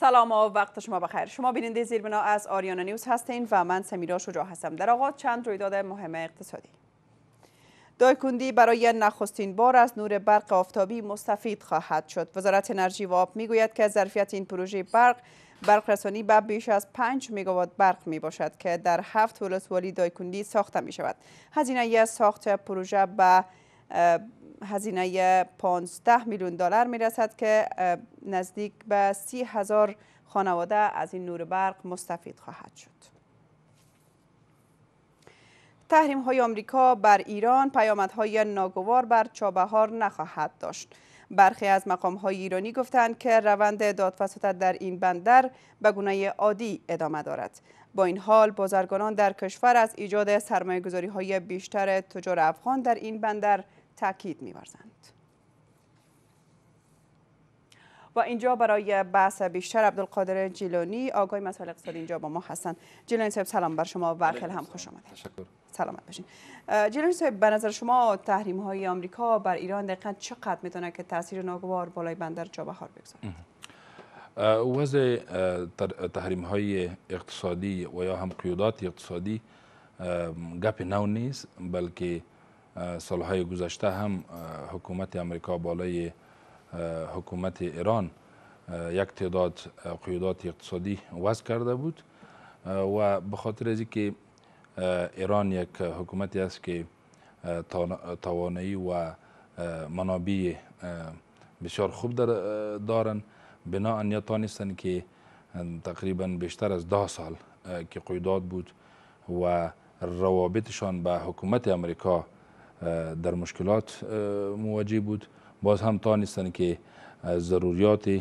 سلام و وقت شما بخیر شما بیننده زیربنا از آریانا نیوز هستین و من سمیرا شجاع هستم در آغاز چند رویداد مهم اقتصادی دایکندی برای نخستین بار از نور برق آفتابی مستفید خواهد شد وزارت انرژی و آب میگوید که ظرفیت این پروژه برق برق رسانی به بیش از 5 مگاوات برق می باشد که در هفت ولسوالی دایکندی ساخته می شود هزینه ساخت پروژه به هزینه 15 میلیون دلار میرسد که نزدیک به سی هزار خانواده از این نور برق مستفید خواهد شد تحریم های آمریکا بر ایران پیامدهای ناگوار بر چابهار نخواهد داشت برخی از مقام های ایرانی گفتند که روند دادوسطت در این بندر به گونه عادی ادامه دارد با این حال بازرگانان در کشور از ایجاد سرمایه گذاری های بیشتر تجار افغان در این بندر تاکید می‌ورزند. و اینجا برای بحث بیشتر عبدالقادر جیلانی آقای مسائل اقتصادی اینجا با ما هستند جیلانی صاحب سلام بر شما و خیلی هم خوش آمدید تشکر سلامت باشین جیلانی صاحب به نظر شما تحریم های آمریکا بر ایران دقیقا چقدر میتونه که تاثیر ناگوار بالای بندر چابهار بگذاره وضع تحریم های اقتصادی و یا هم قیودات اقتصادی گپ نو نیست بلکه سالهای گذشته هم حکومت امریکا بالای حکومت ایران یک تعداد قیودات اقتصادی وضع کرده بود و به خاطر از که ایران یک حکومتی است که توانایی و منابع بسیار خوب در دارن بنا ان تانستند که تقریبا بیشتر از ده سال که قیودات بود و روابطشان به حکومت امریکا در مشکلات مواجه بود باز هم توانستند که ضروریات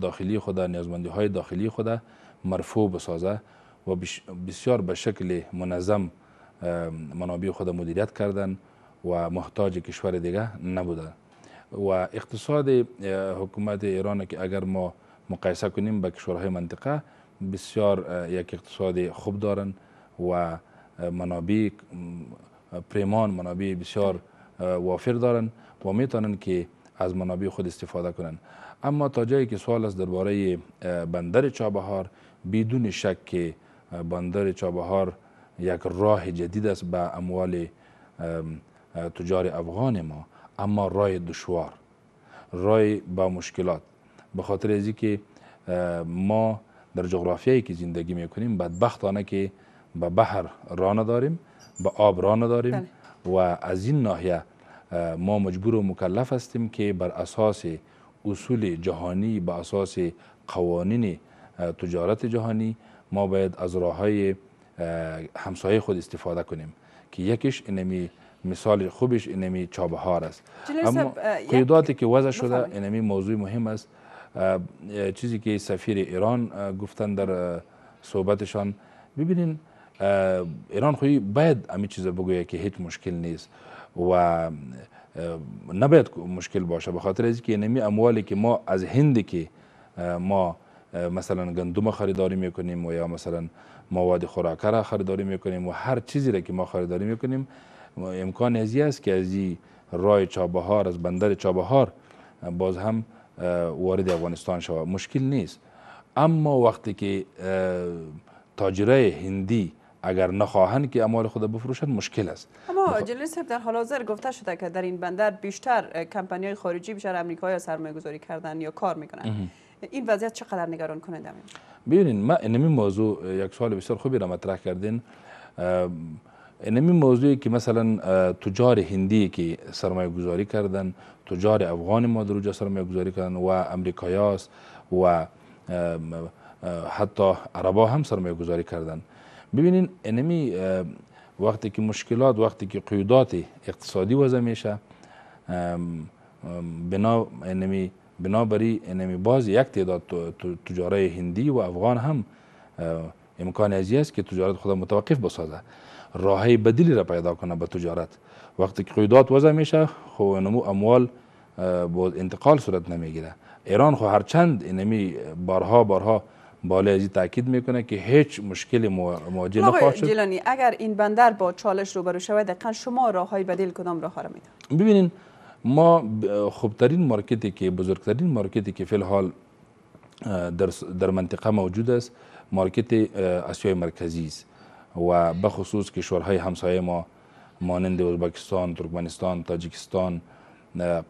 داخلی خود نیازمندی های داخلی خود مرفوع بسازه و بسیار به شکل منظم منابع خود مدیریت کردن و محتاج کشور دیگه نبوده و اقتصاد حکومت ایران که اگر ما مقایسه کنیم به کشورهای منطقه بسیار یک اقتصاد خوب دارن و منابع پریمان منابع بسیار وافر دارن و میتونن که از منابع خود استفاده کنن اما تا جایی که سوال است درباره بندر چابهار بدون شک که بندر چابهار یک راه جدید است به اموال تجار افغان ما اما راه دشوار راه با مشکلات به خاطر ازی که ما در جغرافیایی که زندگی میکنیم بدبختانه که به بحر را نداریم به آب را نداریم بله. و از این ناحیه ما مجبور و مکلف هستیم که بر اساس اصول جهانی بر اساس قوانین تجارت جهانی ما باید از راه های همسایه خود استفاده کنیم که یکیش اینمی مثال خوبش اینمی چابهار است اما قیداتی که وضع شده اینمی موضوع مهم است چیزی که سفیر ایران گفتن در صحبتشان ببینین ایران خویی باید امی چیز بگویه که هیچ مشکل نیست و نباید مشکل باشه به خاطر از که نمی یعنی اموالی که ما از هندی که ما مثلا گندم خریداری میکنیم و یا مثلا مواد خوراکه را خریداری میکنیم و هر چیزی را که ما خریداری میکنیم امکان از است که از رای چابهار از بندر چابهار باز هم وارد افغانستان شود مشکل نیست اما وقتی که تاجره هندی اگر نخواهند که اموال خود بفروشند مشکل است اما جلیل در حال حاضر گفته شده که در این بندر بیشتر کمپانی های خارجی بیشتر امریکایی سرمایه گذاری کردن یا کار میکنن این وضعیت چقدر نگران کننده ببینید ما این موضوع یک سوال بسیار خوبی را مطرح کردین این موضوعی که مثلا تجار هندی که سرمایه گذاری کردن تجار افغان ما در سرمایه گذاری کردن و امریکایاست و حتی عربا هم سرمایه گذاری کردن ببینین انمی وقتی که مشکلات وقتی که قیودات اقتصادی وضع میشه بنا انمی بنابری انمی باز یک تعداد تجاره هندی و افغان هم امکان ازی است که تجارت خود متوقف بسازه راه بدیلی را پیدا کنه به تجارت وقتی که قیودات وضع میشه خو نمو اموال با انتقال صورت نمیگیره ایران خو هرچند انمی بارها بارها بالا ازی تاکید میکنه که هیچ مشکل مواجه نخواهد شد اگر این بندر با چالش روبرو شود دقیقا شما راه های بدیل کدام راه را میدن ببینین ما خوبترین مارکتی که بزرگترین مارکتی که فی الحال در, منطقه موجود است مارکت آسیای مرکزی است و به کشورهای همسایه ما مانند ازبکستان، ترکمنستان، تاجیکستان،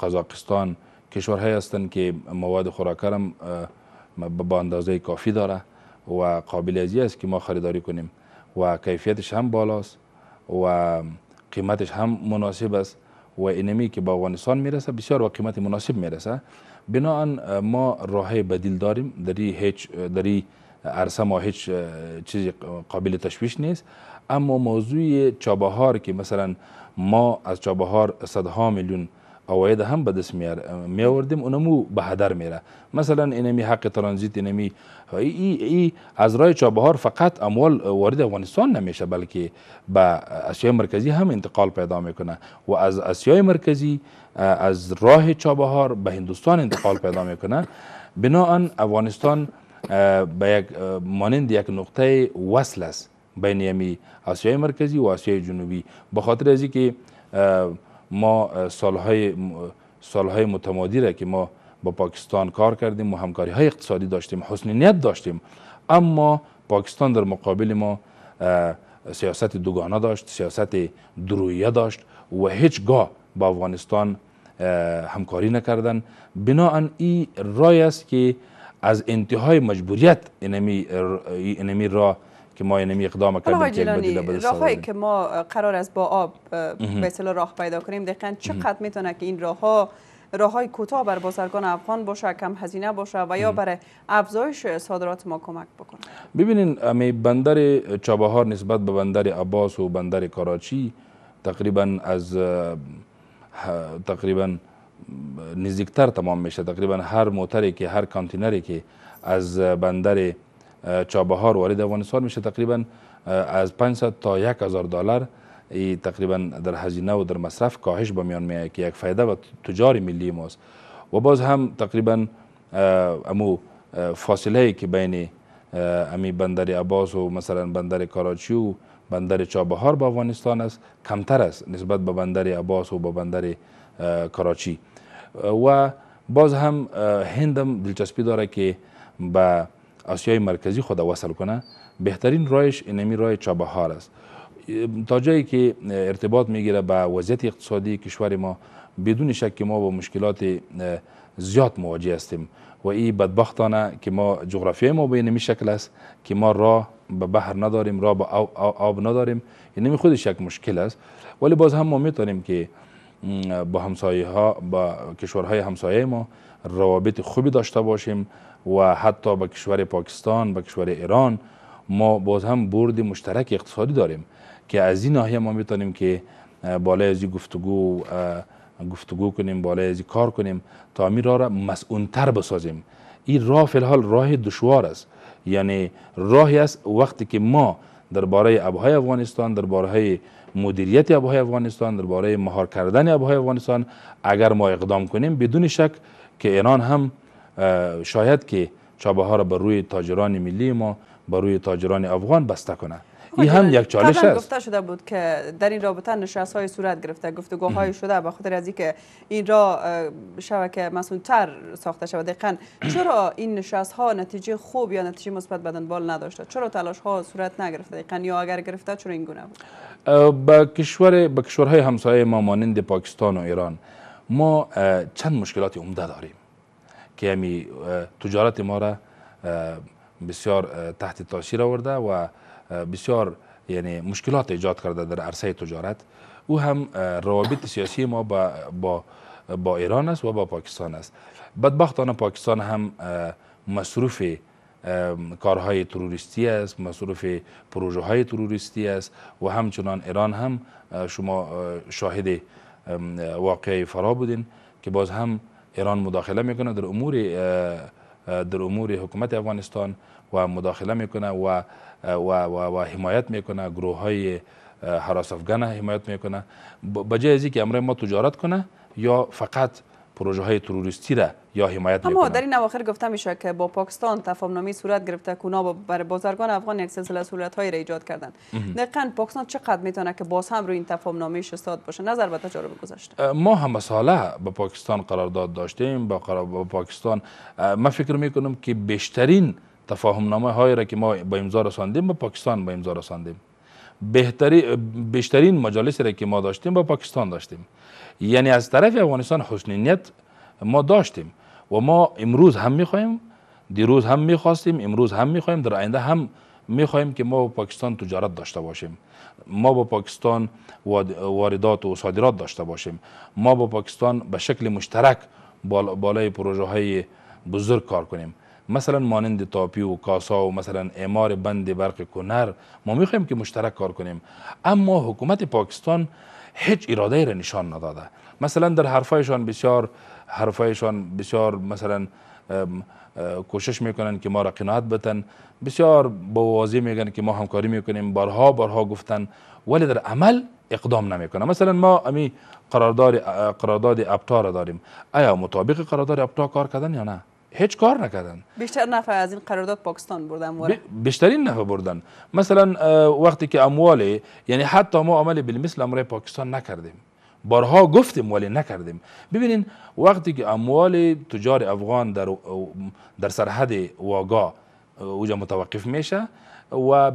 قزاقستان کشورهای هستند که مواد خوراکرم به اندازه کافی داره و قابل ازی است که ما خریداری کنیم و کیفیتش هم بالاست و قیمتش هم مناسب است و اینمی که به افغانستان میرسه بسیار و قیمت مناسب میرسه بناهن ما راه بدیل داریم در هیچ دری عرصه ما هیچ چیزی قابل تشویش نیست اما موضوع چابهار که مثلا ما از چابهار صدها میلیون عواید هم به دست می آوردیم اونمو به هدر میره مثلا اینمی حق ترانزیت اینمی ای, ای, از راه چابهار فقط اموال وارد افغانستان نمیشه بلکه به اسیای مرکزی هم انتقال پیدا میکنه و از اسیای مرکزی از راه چابهار به هندوستان انتقال پیدا میکنه بناان افغانستان به یک مانند یک نقطه وصل است بین یمی آسیای مرکزی و آسیای جنوبی به خاطر از که ما سالهای, سالهای متمادی را که ما با پاکستان کار کردیم و همکاری های اقتصادی داشتیم حسن نیت داشتیم اما پاکستان در مقابل ما سیاست دوگانه داشت سیاست درویه داشت و هیچگاه با افغانستان همکاری نکردن بناهن این رای است که از انتهای مجبوریت اینمی را که ما نمی یعنی اقدام کردیم که یک راههایی که ما قرار است با آب به راه پیدا کنیم دقیقا چقدر میتونه که این راه ها راه های کوتاه بر بازرگان افغان باشه کم هزینه باشه و یا برای افزایش صادرات ما کمک بکنه ببینین امی بندر چابهار نسبت به بندر عباس و بندر کراچی تقریبا از تقریبا نزدیکتر تمام میشه تقریبا هر موتری که هر کانتینری که از بندر چابهار وارد افغانستان میشه تقریبا از 500 تا 1000 دلار تقریبا در هزینه و در مصرف کاهش به میان میاد که یک فایده و تجار ملی ماست و باز هم تقریبا امو فاصله ای که بین امی بندر عباس و مثلا بندر کراچی و بندر چابهار به افغانستان است کمتر است نسبت به بندر عباس و به بندر کراچی و باز هم هندم دلچسپی داره که به آسیای مرکزی خود وصل کنه بهترین رایش اینمی رای چابهار است تا جایی که ارتباط میگیره به وضعیت اقتصادی کشور ما بدون شک که ما با مشکلات زیاد مواجه هستیم و این بدبختانه که ما جغرافیای ما به این شکل است که ما راه به بحر نداریم راه به آب, نداریم اینمی خودش یک مشکل است ولی باز هم ما میتونیم که با همسایه ها با کشورهای همسایه ما روابط خوبی داشته باشیم و حتی به کشور پاکستان به کشور ایران ما باز هم برد مشترک اقتصادی داریم که از این ناحیه ما میتونیم که بالای از گفتگو گفتگو کنیم بالای از کار کنیم تا می را مسئونتر بسازیم این راه فی الحال راه دشوار است یعنی راهی است وقتی که ما درباره ابهای افغانستان درباره مدیریت ابهای افغانستان درباره مهار کردن ابهای افغانستان اگر ما اقدام کنیم بدون شک که ایران هم شاید که چابه ها را بر روی تاجران ملی ما بر روی تاجران افغان بسته کنه این هم یک چالش است گفته شده بود که در این رابطه نشست های صورت گرفته گفتگوهای شده به خاطر از اینکه این را شبکه تر ساخته شده دقیقا چرا این نشست ها نتیجه خوب یا نتیجه مثبت بدنبال بال نداشته چرا تلاش ها صورت نگرفته دقیقا یا اگر گرفته چرا این بود به کشور به کشورهای همسایه ما مانند پاکستان و ایران ما چند مشکلات عمده داریم که همی یعنی، تجارت ما را بسیار تحت تاثیر آورده و بسیار یعنی مشکلات ایجاد کرده در عرصه تجارت او هم روابط سیاسی ما با, با, با ایران است و با پاکستان است بدبختانه پاکستان هم مصروف کارهای تروریستی است مصروف پروژه های تروریستی است و همچنان ایران هم شما شاهد واقعی فرا بودین که باز هم ایران مداخله میکنه در امور در امور حکومت افغانستان و مداخله میکنه و و, و, حمایت میکنه گروه های حراس افغان حمایت میکنه بجای از که امر ما تجارت کنه یا فقط پروژه های تروریستی را یا حمایت میکنه اما در این اواخر گفته میشه که با پاکستان نامی صورت گرفته کونا برای بازرگان افغان یک سلسله صورت های ایجاد کردند دقیقاً پاکستان چقدر میتونه که باز هم روی این تفاهمنامه شستاد باشه نظر به تجارب گذشته ما هم مساله با پاکستان قرارداد داشتیم با, با پاکستان من فکر میکنم که بیشترین تفاهم نامه را که ما با امضا رساندیم با پاکستان با امضا رساندیم بهتری بیشترین مجالسی را که ما داشتیم با پاکستان داشتیم یعنی از طرف افغانستان حسن نیت ما داشتیم و ما امروز هم میخوایم، دیروز هم میخواستیم امروز هم میخوایم در آینده هم میخوایم که ما با پاکستان تجارت داشته باشیم ما با پاکستان واردات و صادرات داشته باشیم ما با پاکستان به شکل مشترک بالای پروژه های بزرگ کار کنیم مثلا مانند تاپی و کاسا و مثلا اعمار بند برق کنر ما میخوایم که مشترک کار کنیم اما حکومت پاکستان هیچ اراده را نشان نداده مثلا در حرفایشان بسیار حرفایشان بسیار مثلا کوشش میکنن که ما را قناعت بتن بسیار با واضح میگن که ما همکاری میکنیم بارها بارها گفتن ولی در عمل اقدام نمیکنه مثلا ما امی قرارداد قرارداد اپتا را داریم آیا مطابق قرارداد اپتا کار کردن یا نه هیچ کار نکردن بیشتر نفع از این قرارداد پاکستان بردن بیشتر بیشترین نفع بردن مثلا وقتی که اموال یعنی حتی ما عمل بالمثل امر پاکستان نکردیم بارها گفتیم ولی نکردیم ببینین وقتی که اموال تجار افغان در در سرحد واگا اوجا متوقف میشه و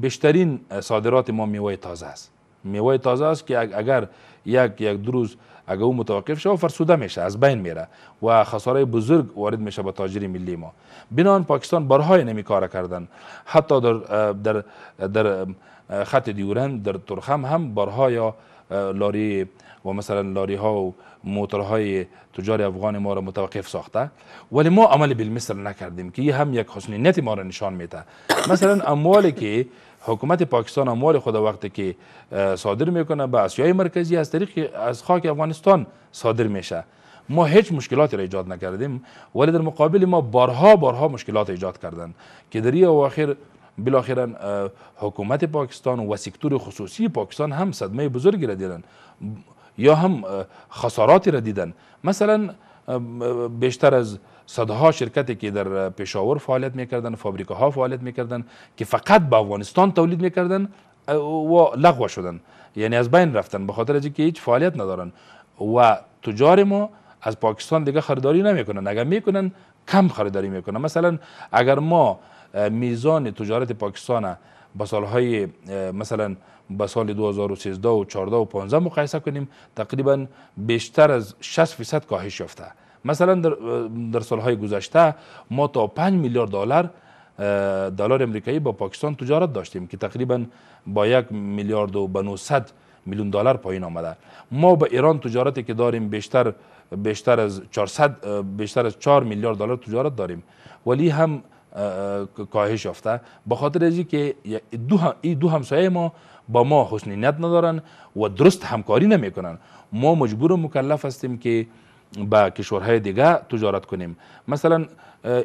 بیشترین صادرات ما میوه تازه است میوه تازه است که اگر یک یک دروز اگر او متوقف شود فرسوده میشه از بین میره و خساره بزرگ وارد میشه به تاجری ملی ما بنان پاکستان برهای نمی کار کردن حتی در در در خط دیورن در ترخم هم بارها یا لاری و مثلا لاری ها و موتورهای تجار افغان ما را متوقف ساخته ولی ما عمل بالمثل نکردیم که هم یک حسنی نت ما را نشان میده مثلا اموالی که حکومت پاکستان اموال خود وقتی که صادر میکنه به آسیای مرکزی از طریق از خاک افغانستان صادر میشه ما هیچ مشکلاتی را ایجاد نکردیم ولی در مقابل ما بارها بارها مشکلات ایجاد کردند که در این اواخر بالاخره حکومت پاکستان و سکتور خصوصی پاکستان هم صدمه بزرگی را دیدن یا هم خساراتی را دیدن مثلا بیشتر از صدها شرکتی که در پشاور فعالیت میکردن فابریکه ها فعالیت میکردن که فقط به افغانستان تولید میکردن و لغو شدن یعنی از بین رفتن به خاطر اینکه هیچ فعالیت ندارن و تجار ما از پاکستان دیگه خریداری نمیکنن اگر میکنن کم خریداری میکنن مثلا اگر ما میزان تجارت پاکستان با سالهای مثلا به سال 2013 و 14 و 15 مقایسه کنیم تقریبا بیشتر از 60 فیصد کاهش یافته مثلا در, در سالهای گذشته ما تا 5 میلیارد دلار دلار امریکایی با پاکستان تجارت داشتیم که تقریبا با یک میلیارد و 900 میلیون دلار پایین آمده ما به ایران تجارتی که داریم بیشتر بیشتر از 400 بیشتر از 4 میلیارد دلار تجارت داریم ولی هم کاهش یافته به خاطر ازی که دو دو همسایه ما با ما حسن ندارن و درست همکاری نمیکنن ما مجبور و مکلف هستیم که با کشورهای دیگه تجارت کنیم مثلا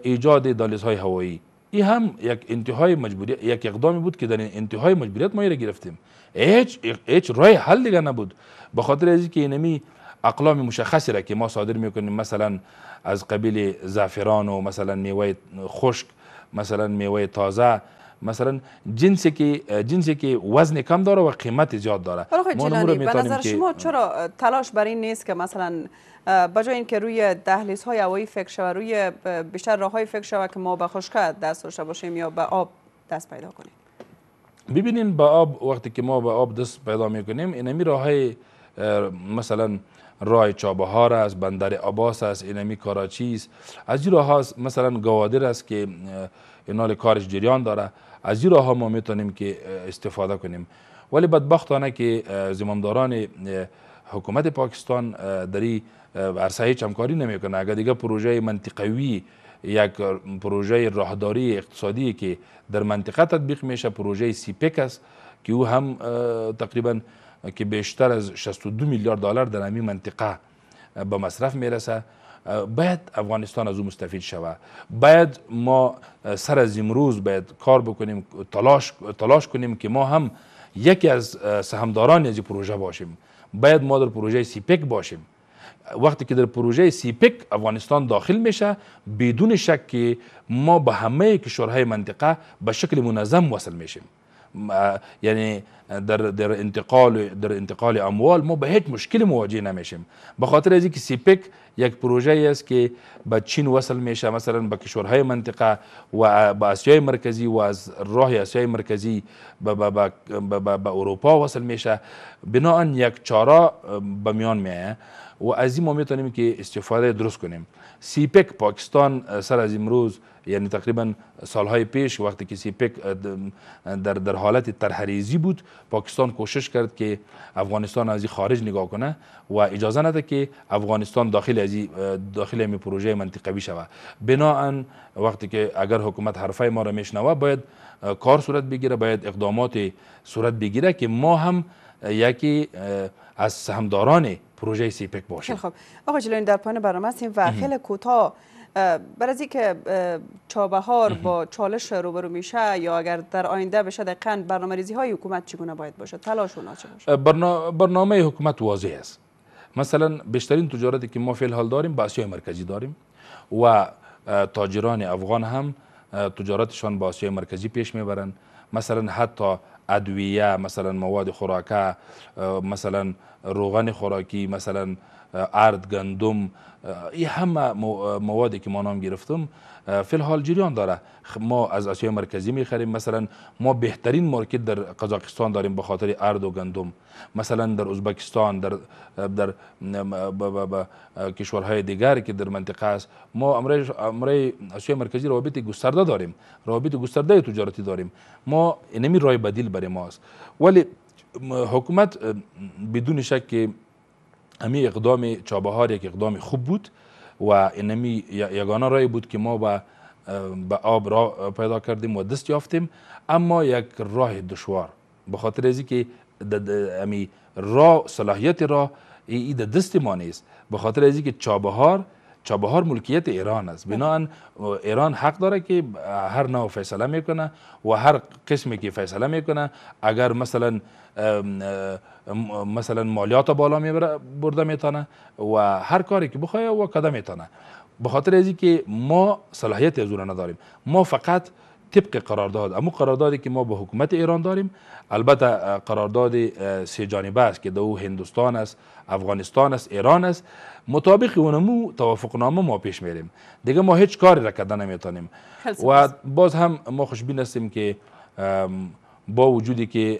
ایجاد های هوایی این هم یک انتهای مجبوری یک اقدامی بود که در انتهای مجبوریت ما را گرفتیم هیچ هیچ راه حل دیگه نبود به خاطر از اینکه اینمی اقلام مشخصی را که ما صادر میکنیم مثلا از قبیل زعفران و مثلا میوه خشک مثلا میوه تازه مثلا جنسی که جنسی که وزن کم داره و قیمت زیاد داره آره ما به نظر شما چرا تلاش بر این نیست که مثلا بجای اینکه روی دهلیز های هوایی فکر شود روی بیشتر راه های فکر شود که ما به خشکه دست داشته باشیم یا به آب دست پیدا کنیم ببینین به آب وقتی که ما به آب دست پیدا میکنیم اینمی راه مثلا راه چابهار است بندر عباس است اینمی کاراچی است از این راه ها مثلا گوادر است که اینال کارش جریان داره از این راه ها ما میتونیم که استفاده کنیم ولی بدبختانه که زمانداران حکومت پاکستان در ارسا هیچ همکاری نمیکنه اگر دیگه پروژه منطقوی یک پروژه راهداری اقتصادی که در منطقه تطبیق میشه پروژه سیپک است که او هم تقریبا که بیشتر از 62 میلیارد دلار در همین منطقه به مصرف میرسه باید افغانستان از او مستفید شود باید ما سر از امروز باید کار بکنیم تلاش, تلاش کنیم که ما هم یکی از سهمداران از پروژه باشیم باید ما در پروژه سیپک باشیم وقتی که در پروژه سیپک افغانستان داخل میشه بدون شک که ما به همه کشورهای منطقه به شکل منظم وصل میشیم یعنی در, در انتقال در انتقال اموال ما به هیچ مشکل مواجه نمیشیم به خاطر از اینکه سیپک یک پروژه است که به چین وصل میشه مثلا به کشورهای منطقه و به آسیای مرکزی و از راه آسیای مرکزی به اروپا وصل میشه بناا یک چاره به میان میه و از این ما میتونیم که استفاده درست کنیم سیپک پاکستان سر از امروز یعنی تقریبا سالهای پیش وقتی که سیپک در, در حالت ترحریزی بود پاکستان کوشش کرد که افغانستان از خارج نگاه کنه و اجازه نده که افغانستان داخل از داخل این پروژه منطقوی شود بناا وقتی که اگر حکومت حرفه ما را میشنوه باید کار صورت بگیره باید اقدامات صورت بگیره که ما هم یکی از سهمداران پروژه سیپک باشیم خب آقا در پایان برنامه هستیم و خیلی کوتاه برای از اینکه چابهار با چالش روبرو میشه یا اگر در آینده بشه قند برنامه های حکومت چگونه باید باشه تلاش باشه برنامه حکومت واضح است مثلا بیشترین تجارتی که ما فی حال داریم با آسیای مرکزی داریم و تاجران افغان هم تجارتشان با آسیای مرکزی پیش میبرند مثلا حتی ادویه مثلا مواد خوراکه مثلا روغن خوراکی مثلا ارد گندم این همه موادی که ما نام گرفتم فی حال جریان داره ما از آسیای مرکزی میخریم مثلا ما بهترین مارکت در قزاقستان داریم به خاطر ارد و گندم مثلا در ازبکستان در در کشورهای دیگر که در منطقه است ما امره آسیای مرکزی روابط گسترده داریم روابط گسترده تجارتی داریم ما اینمی رای بدیل برای ماست ولی حکومت بدون شک امی اقدام چابهار یک اقدام خوب بود و اینمی یگانه رای بود که ما به به آب را پیدا کردیم و دست یافتیم اما یک راه دشوار به خاطر ازی که امی را صلاحیت را ای, ای دست ما نیست به خاطر ازی که چابهار چابهار ملکیت ایران است بنابراین ایران حق داره که هر نوع فیصله میکنه و هر قسمی که فیصله میکنه اگر مثلا مثلا مالیات بالا برده میتانه و هر کاری که بخواه و قدم میتانه به خاطر که ما صلاحیت از نداریم ما فقط طبق قرارداد اما قراردادی که ما با حکومت ایران داریم البته قرارداد سه جانبه است که دو هندوستان است افغانستان است ایران است مطابق اونمو توافقنامه ما پیش میریم دیگه ما هیچ کاری را کرده نمیتونیم و باز هم ما خوشبین هستیم که با وجودی که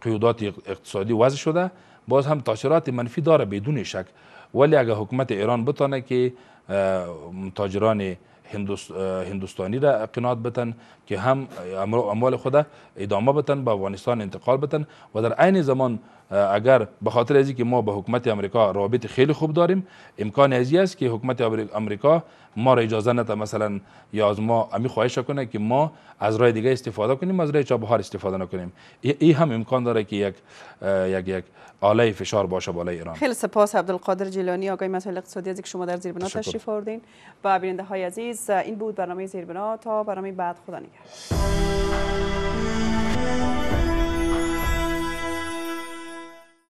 قیودات اقتصادی وضع شده باز هم تاثیرات منفی داره بدون شک ولی اگر حکومت ایران بتانه که تاجران هندوستانی را قناعت بتن که هم اموال خود ادامه بتن به افغانستان انتقال بتن و در عین زمان اگر به خاطر ازی که ما به حکومت امریکا رابط خیلی خوب داریم امکان ازی است که حکومت امریکا ما را اجازه نده مثلا یا از ما امی خواهش کنه که ما از راه دیگه استفاده کنیم از راه چابهار استفاده نکنیم این هم امکان داره که یک یک یک آله فشار باشه بالای ایران خیلی سپاس عبدالقادر جیلانی آقای مسئول اقتصادی از شما در زیر بنا تشریف آوردین و بیننده های عزیز این بود برنامه زیربنا تا برنامه بعد خدا نگهدار